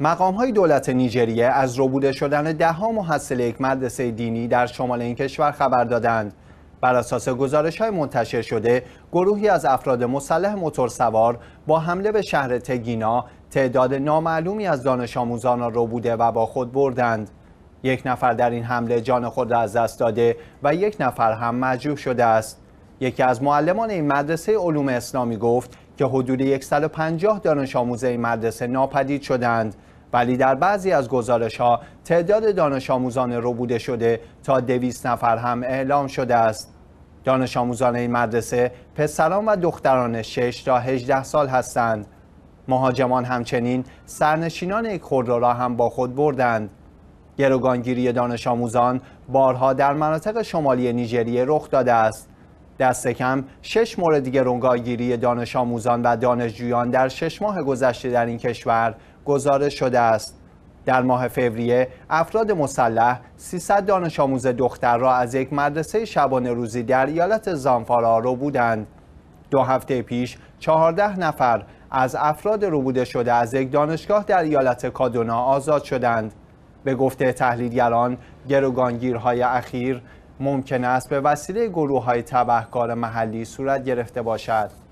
مقام های دولت نیجریه از ربوده شدن ده ها محصل یک مدرسه دینی در شمال این کشور خبر دادند. بر اساس گزارش های منتشر شده گروهی از افراد مسلح موتورسوار با حمله به شهر تگینا تعداد نامعلومی از دانش آموزان را ربوده و با خود بردند یک نفر در این حمله جان خود را از دست داده و یک نفر هم مجروح شده است یکی از معلمان این مدرسه علوم اسلامی گفت که حدود 150 دانش این مدرسه ناپدید شدند ولی در بعضی از گزارش ها تعداد دانش آموزان ربوده شده تا 200 نفر هم اعلام شده است دانش آموزان این مدرسه پسران و دختران 6 تا 18 سال هستند مهاجمان همچنین سرنشینان یک را هم با خود بردند گروگانگیری دانش آموزان بارها در مناطق شمالی نیجریه رخ داده است دست کم شش مورد گرونگاهگیری دانش آموزان و دانشجویان در شش ماه گذشته در این کشور گزارش شده است در ماه فوریه افراد مسلح 300 دانش آموز دختر را از یک مدرسه شبانه روزی در ایالت زانفارا رو بودند دو هفته پیش 14 نفر از افراد ربوده شده از یک دانشگاه در ایالت کادونا آزاد شدند به گفته تحلیلگران گروگانگیرهای اخیر ممکن است به وسیله گروه های تبهکار محلی صورت گرفته باشد.